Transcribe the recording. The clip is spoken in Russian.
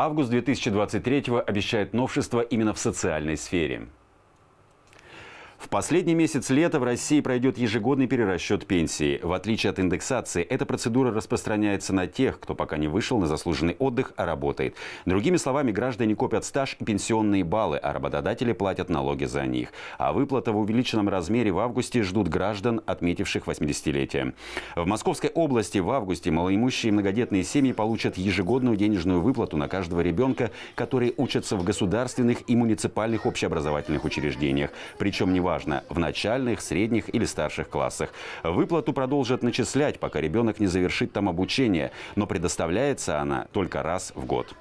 Август 2023 обещает новшества именно в социальной сфере последний месяц лета в России пройдет ежегодный перерасчет пенсии. В отличие от индексации, эта процедура распространяется на тех, кто пока не вышел на заслуженный отдых, а работает. Другими словами, граждане копят стаж и пенсионные баллы, а работодатели платят налоги за них. А выплата в увеличенном размере в августе ждут граждан, отметивших 80-летие. В Московской области в августе малоимущие многодетные семьи получат ежегодную денежную выплату на каждого ребенка, который учится в государственных и муниципальных общеобразовательных учреждениях. Причем неважно, неважно, в начальных, средних или старших классах. Выплату продолжат начислять, пока ребенок не завершит там обучение, но предоставляется она только раз в год.